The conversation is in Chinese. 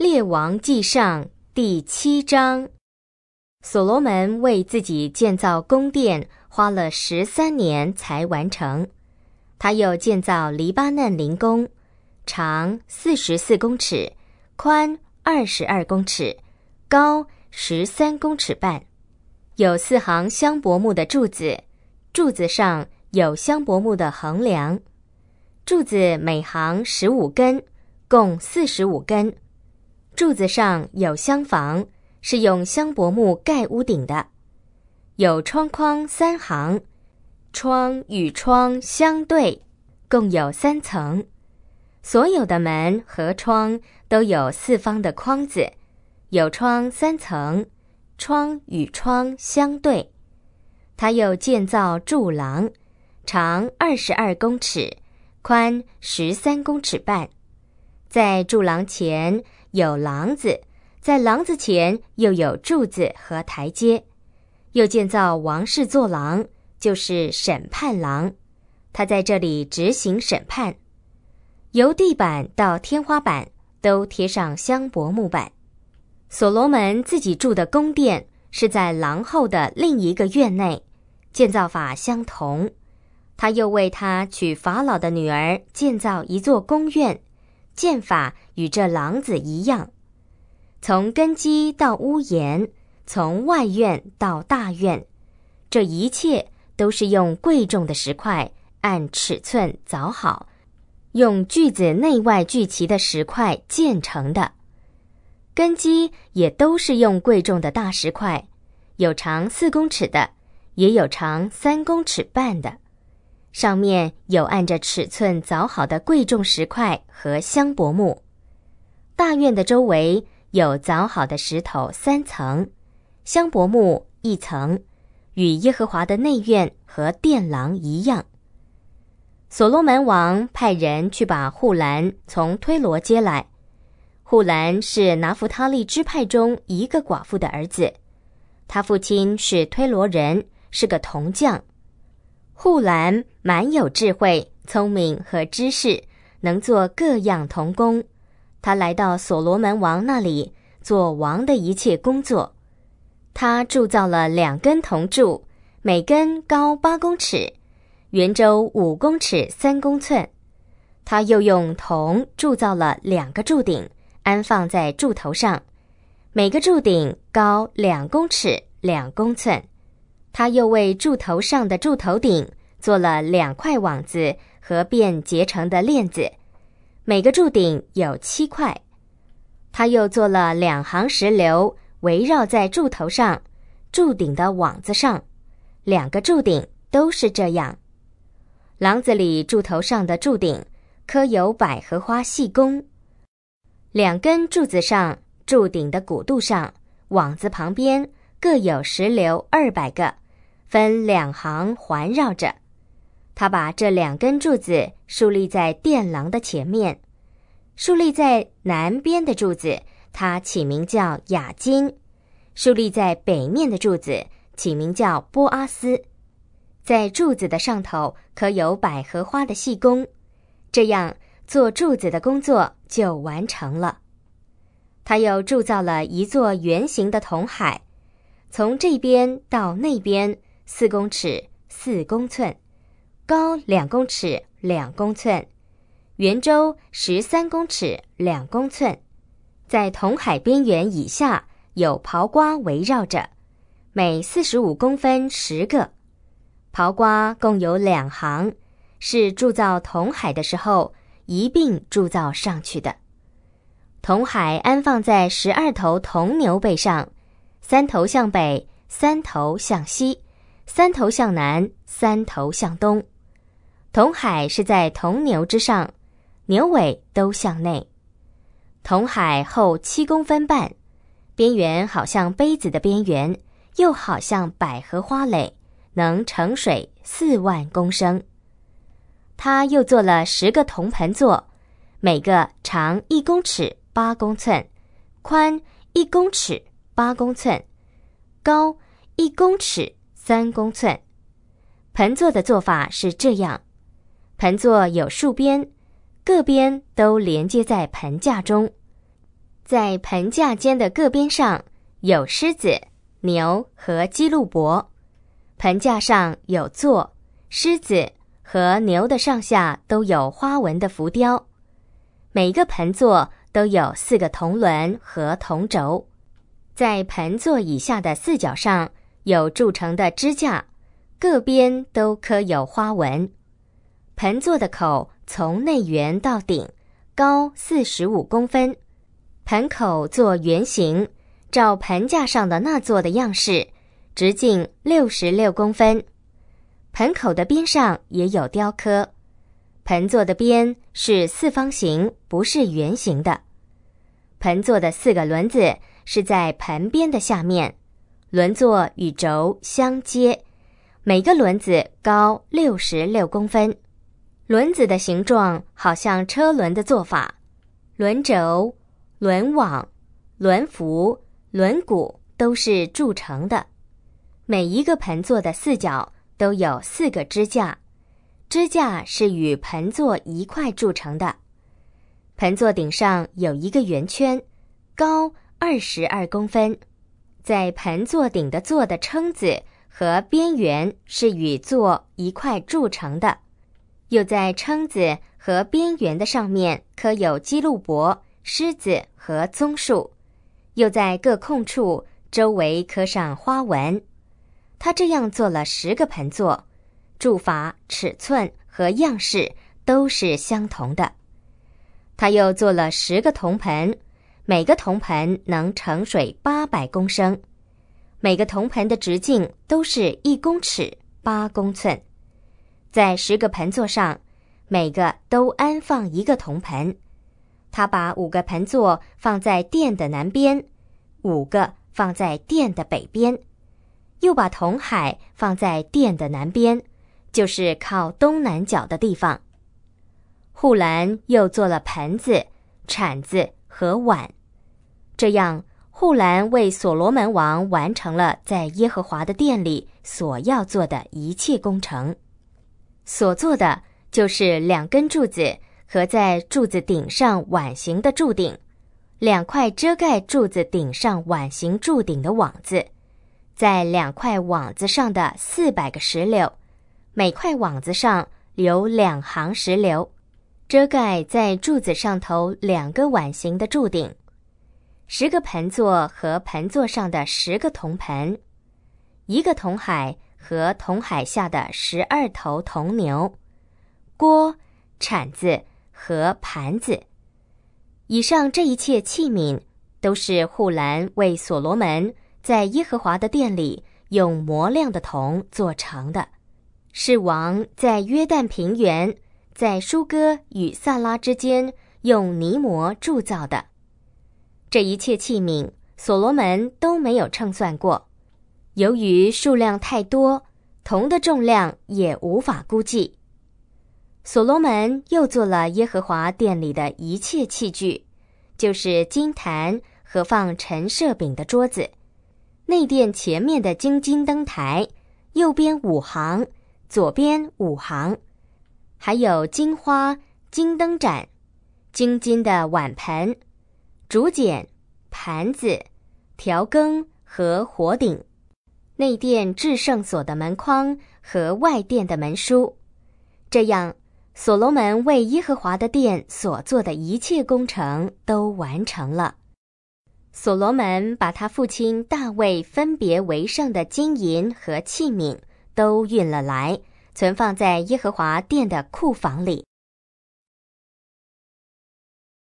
《列王纪上》第七章，所罗门为自己建造宫殿，花了十三年才完成。他又建造黎巴嫩林宫，长四十四公尺，宽二十二公尺，高十三公尺半，有四行香柏木的柱子，柱子上有香柏木的横梁，柱子每行十五根，共四十五根。柱子上有厢房，是用香柏木盖屋顶的，有窗框三行，窗与窗相对，共有三层。所有的门和窗都有四方的框子，有窗三层，窗与窗相对。他又建造柱廊，长二十二公尺，宽十三公尺半，在柱廊前。有廊子，在廊子前又有柱子和台阶，又建造王室坐廊，就是审判廊，他在这里执行审判。由地板到天花板都贴上香柏木板。所罗门自己住的宫殿是在廊后的另一个院内，建造法相同。他又为他娶法老的女儿建造一座宫院，建法。与这廊子一样，从根基到屋檐，从外院到大院，这一切都是用贵重的石块按尺寸凿好，用锯子内外聚齐的石块建成的。根基也都是用贵重的大石块，有长四公尺的，也有长三公尺半的。上面有按着尺寸凿好的贵重石块和香柏木。大院的周围有凿好的石头三层，香柏木一层，与耶和华的内院和殿廊一样。所罗门王派人去把护栏从推罗接来。护栏是拿弗他利支派中一个寡妇的儿子，他父亲是推罗人，是个铜匠。护栏蛮有智慧、聪明和知识，能做各样童工。他来到所罗门王那里，做王的一切工作。他铸造了两根铜柱，每根高八公尺，圆周五公尺三公寸。他又用铜铸造了两个柱顶，安放在柱头上，每个柱顶高两公尺两公寸。他又为柱头上的柱头顶做了两块网子和便结成的链子。每个柱顶有七块，他又做了两行石榴围绕在柱头上、柱顶的网子上，两个柱顶都是这样。廊子里柱头上的柱顶刻有百合花细工，两根柱子上柱顶的古度上网子旁边各有石榴二百个，分两行环绕着。他把这两根柱子竖立在殿廊的前面，竖立在南边的柱子，它起名叫雅金；竖立在北面的柱子，起名叫波阿斯。在柱子的上头，刻有百合花的细工。这样做柱子的工作就完成了。他又铸造了一座圆形的铜海，从这边到那边四公尺四公寸。高两公尺两公寸，圆周十三公尺两公寸，在铜海边缘以下有刨瓜围绕着，每四十五公分十个，刨瓜共有两行，是铸造铜海的时候一并铸造上去的。铜海安放在十二头铜牛背上，三头向北，三头向西，三头向南，三头向东。铜海是在铜牛之上，牛尾都向内。铜海厚七公分半，边缘好像杯子的边缘，又好像百合花蕾，能盛水四万公升。他又做了十个铜盆座，每个长一公尺八公寸，宽一公尺八公寸，高一公尺三公寸。盆座的做法是这样。盆座有竖边，各边都连接在盆架中。在盆架间的各边上有狮子、牛和基路伯。盆架上有座，狮子和牛的上下都有花纹的浮雕。每一个盆座都有四个铜轮和铜轴。在盆座以下的四角上有铸成的支架，各边都刻有花纹。盆座的口从内圆到顶高四十五公分，盆口做圆形，照盆架上的那座的样式，直径六十六公分。盆口的边上也有雕刻。盆座的边是四方形，不是圆形的。盆座的四个轮子是在盆边的下面，轮座与轴相接，每个轮子高六十六公分。轮子的形状好像车轮的做法，轮轴、轮网、轮辐、轮毂都是铸成的。每一个盆座的四角都有四个支架，支架是与盆座一块铸成的。盆座顶上有一个圆圈，高二十二公分。在盆座顶的座的撑子和边缘是与座一块铸成的。又在蛏子和边缘的上面刻有基路伯、狮子和棕树，又在各空处周围刻上花纹。他这样做了十个盆座，柱法、尺寸和样式都是相同的。他又做了十个铜盆，每个铜盆能盛水八百公升，每个铜盆的直径都是一公尺八公寸。在十个盆座上，每个都安放一个铜盆。他把五个盆座放在殿的南边，五个放在殿的北边。又把铜海放在殿的南边，就是靠东南角的地方。护栏又做了盆子、铲子和碗。这样，护栏为所罗门王完成了在耶和华的殿里所要做的一切工程。所做的就是两根柱子和在柱子顶上碗形的柱顶，两块遮盖柱子顶上碗形柱顶的网子，在两块网子上的四百个石榴，每块网子上留两行石榴，遮盖在柱子上头两个碗形的柱顶，十个盆座和盆座上的十个铜盆，一个铜海。和铜海下的十二头铜牛，锅、铲子和盘子。以上这一切器皿都是护栏为所罗门在耶和华的殿里用磨亮的铜做成的，是王在约旦平原在舒哥与萨拉之间用泥膜铸造的。这一切器皿，所罗门都没有称算过。由于数量太多，铜的重量也无法估计。所罗门又做了耶和华殿里的一切器具，就是金坛和放陈设饼的桌子，内殿前面的金金灯台，右边五行，左边五行，还有金花、金灯盏、金金的碗盆、竹简、盘子、调羹和火鼎。内殿至圣所的门框和外殿的门书。这样所罗门为耶和华的殿所做的一切工程都完成了。所罗门把他父亲大卫分别为圣的金银和器皿都运了来，存放在耶和华殿的库房里。